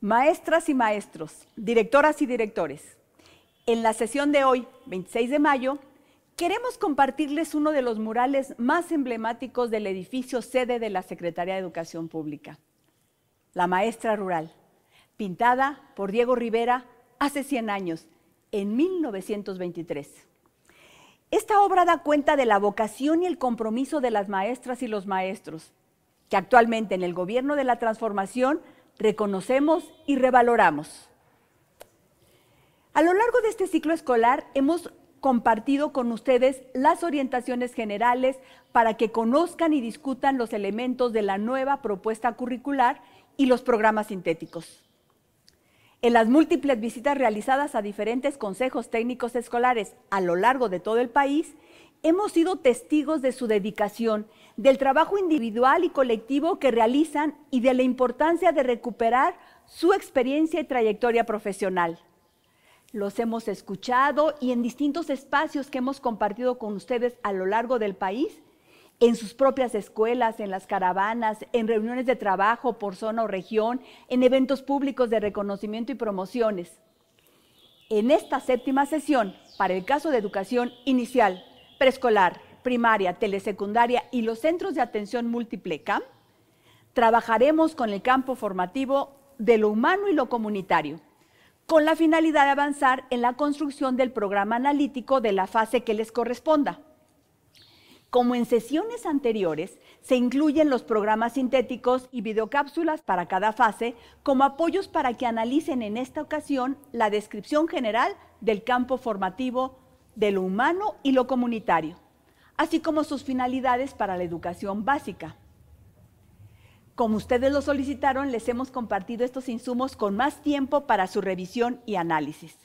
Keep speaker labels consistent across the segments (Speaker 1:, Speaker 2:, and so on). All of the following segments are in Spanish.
Speaker 1: Maestras y maestros,
Speaker 2: directoras y directores, en la sesión de hoy, 26 de mayo, queremos compartirles uno de los murales más emblemáticos del edificio sede de la Secretaría de Educación Pública, La Maestra Rural, pintada por Diego Rivera hace 100 años, en 1923. Esta obra da cuenta de la vocación y el compromiso de las maestras y los maestros, que actualmente en el gobierno de la transformación reconocemos y revaloramos. A lo largo de este ciclo escolar hemos compartido con ustedes las orientaciones generales para que conozcan y discutan los elementos de la nueva propuesta curricular y los programas sintéticos. En las múltiples visitas realizadas a diferentes consejos técnicos escolares a lo largo de todo el país, hemos sido testigos de su dedicación, del trabajo individual y colectivo que realizan y de la importancia de recuperar su experiencia y trayectoria profesional. Los hemos escuchado y en distintos espacios que hemos compartido con ustedes a lo largo del país, en sus propias escuelas, en las caravanas, en reuniones de trabajo por zona o región, en eventos públicos de reconocimiento y promociones. En esta séptima sesión, para el caso de educación inicial, preescolar, primaria, telesecundaria y los centros de atención múltiple CAM, trabajaremos con el campo formativo de lo humano y lo comunitario, con la finalidad de avanzar en la construcción del programa analítico de la fase que les corresponda. Como en sesiones anteriores, se incluyen los programas sintéticos y videocápsulas para cada fase como apoyos para que analicen en esta ocasión la descripción general del campo formativo de lo humano y lo comunitario, así como sus finalidades para la educación básica. Como ustedes lo solicitaron, les hemos compartido estos insumos con más tiempo para su revisión y análisis.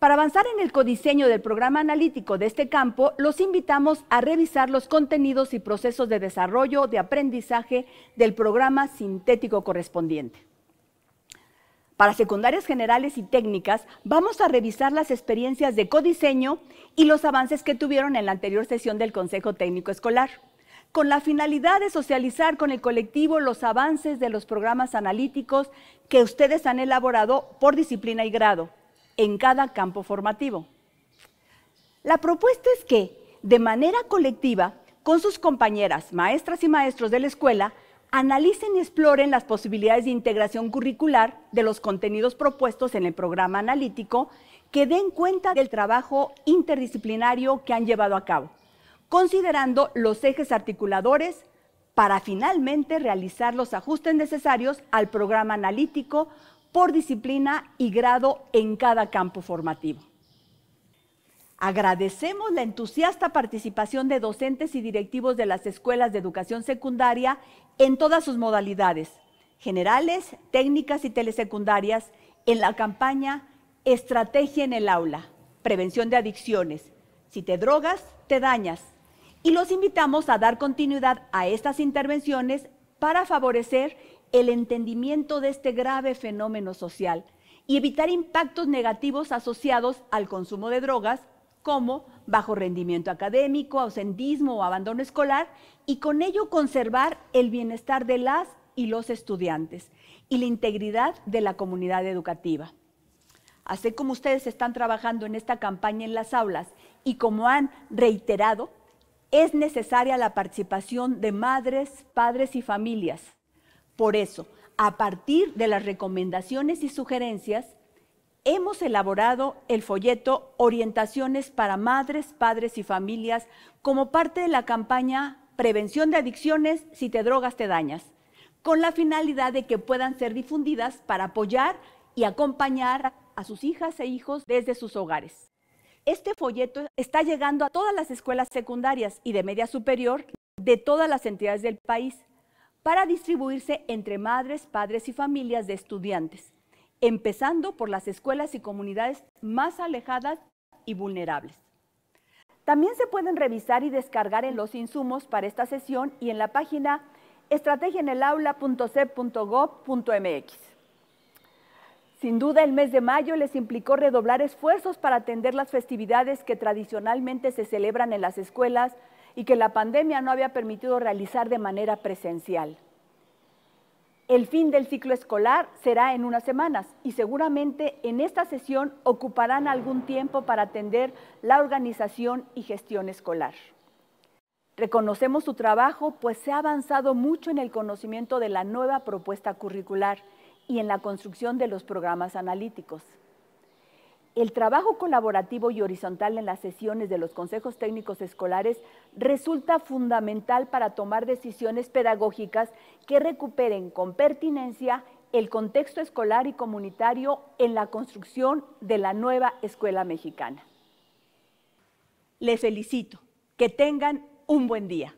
Speaker 2: Para avanzar en el codiseño del programa analítico de este campo, los invitamos a revisar los contenidos y procesos de desarrollo de aprendizaje del programa sintético correspondiente. Para secundarias generales y técnicas, vamos a revisar las experiencias de codiseño y los avances que tuvieron en la anterior sesión del Consejo Técnico Escolar, con la finalidad de socializar con el colectivo los avances de los programas analíticos que ustedes han elaborado por disciplina y grado en cada campo formativo. La propuesta es que, de manera colectiva, con sus compañeras, maestras y maestros de la escuela, analicen y exploren las posibilidades de integración curricular de los contenidos propuestos en el programa analítico que den cuenta del trabajo interdisciplinario que han llevado a cabo, considerando los ejes articuladores para finalmente realizar los ajustes necesarios al programa analítico por disciplina y grado en cada campo formativo. Agradecemos la entusiasta participación de docentes y directivos de las escuelas de educación secundaria en todas sus modalidades, generales, técnicas y telesecundarias, en la campaña Estrategia en el aula, prevención de adicciones. Si te drogas, te dañas. Y los invitamos a dar continuidad a estas intervenciones para favorecer el entendimiento de este grave fenómeno social y evitar impactos negativos asociados al consumo de drogas como bajo rendimiento académico, ausentismo o abandono escolar y con ello conservar el bienestar de las y los estudiantes y la integridad de la comunidad educativa. Así como ustedes están trabajando en esta campaña en las aulas y como han reiterado, es necesaria la participación de madres, padres y familias por eso, a partir de las recomendaciones y sugerencias, hemos elaborado el folleto Orientaciones para Madres, Padres y Familias como parte de la campaña Prevención de Adicciones, si te drogas te dañas, con la finalidad de que puedan ser difundidas para apoyar y acompañar a sus hijas e hijos desde sus hogares. Este folleto está llegando a todas las escuelas secundarias y de media superior de todas las entidades del país para distribuirse entre madres, padres y familias de estudiantes, empezando por las escuelas y comunidades más alejadas y vulnerables. También se pueden revisar y descargar en los insumos para esta sesión y en la página estrategianelaula.cep.gov.mx. Sin duda, el mes de mayo les implicó redoblar esfuerzos para atender las festividades que tradicionalmente se celebran en las escuelas, y que la pandemia no había permitido realizar de manera presencial. El fin del ciclo escolar será en unas semanas y seguramente en esta sesión ocuparán algún tiempo para atender la organización y gestión escolar. Reconocemos su trabajo, pues se ha avanzado mucho en el conocimiento de la nueva propuesta curricular y en la construcción de los programas analíticos. El trabajo colaborativo y horizontal en las sesiones de los consejos técnicos escolares resulta fundamental para tomar decisiones pedagógicas que recuperen con pertinencia el contexto escolar y comunitario en la construcción de la nueva escuela mexicana.
Speaker 1: Les felicito. Que tengan un buen día.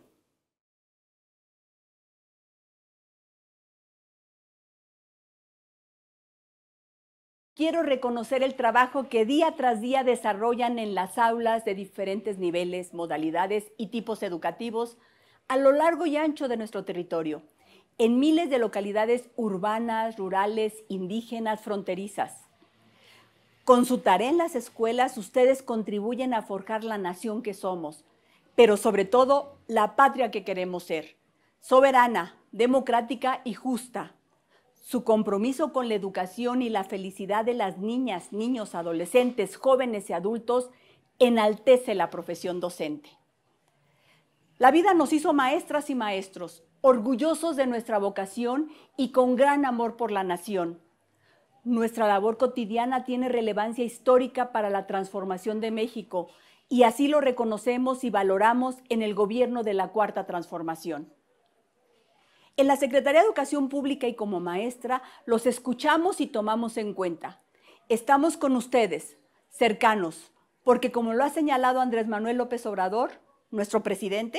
Speaker 2: quiero reconocer el trabajo que día tras día desarrollan en las aulas de diferentes niveles, modalidades y tipos educativos a lo largo y ancho de nuestro territorio, en miles de localidades urbanas, rurales, indígenas, fronterizas. Con su tarea en las escuelas, ustedes contribuyen a forjar la nación que somos, pero sobre todo la patria que queremos ser, soberana, democrática y justa, su compromiso con la educación y la felicidad de las niñas, niños, adolescentes, jóvenes y adultos enaltece la profesión docente. La vida nos hizo maestras y maestros, orgullosos de nuestra vocación y con gran amor por la nación. Nuestra labor cotidiana tiene relevancia histórica para la transformación de México y así lo reconocemos y valoramos en el gobierno de la Cuarta Transformación. En la Secretaría de Educación Pública y como maestra, los escuchamos y tomamos en cuenta. Estamos con ustedes, cercanos, porque como lo ha señalado Andrés Manuel López Obrador, nuestro presidente,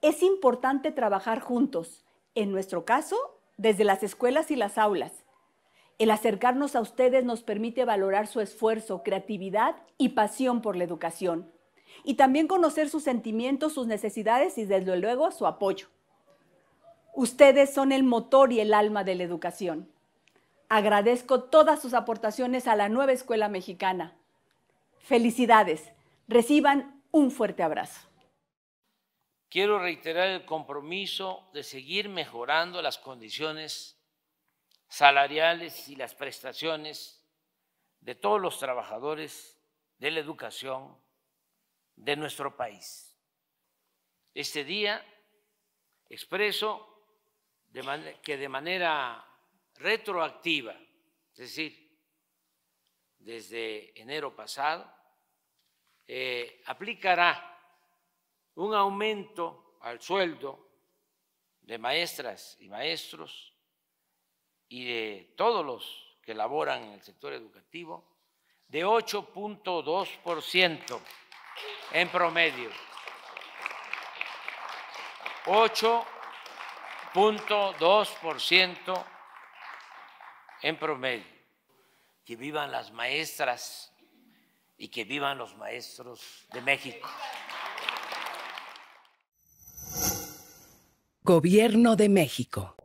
Speaker 2: es importante trabajar juntos, en nuestro caso, desde las escuelas y las aulas. El acercarnos a ustedes nos permite valorar su esfuerzo, creatividad y pasión por la educación, y también conocer sus sentimientos, sus necesidades y desde luego su apoyo. Ustedes son el motor y el alma de la educación. Agradezco todas sus aportaciones a la nueva escuela mexicana. Felicidades. Reciban un fuerte abrazo.
Speaker 1: Quiero reiterar el compromiso de seguir mejorando las condiciones salariales y las prestaciones de todos los trabajadores de la educación de nuestro país. Este día expreso que de manera retroactiva, es decir, desde enero pasado, eh, aplicará un aumento al sueldo de maestras y maestros y de todos los que laboran en el sector educativo de 8.2% en promedio ciento en promedio. Que vivan las maestras y que vivan los maestros de México.
Speaker 2: Gobierno de México.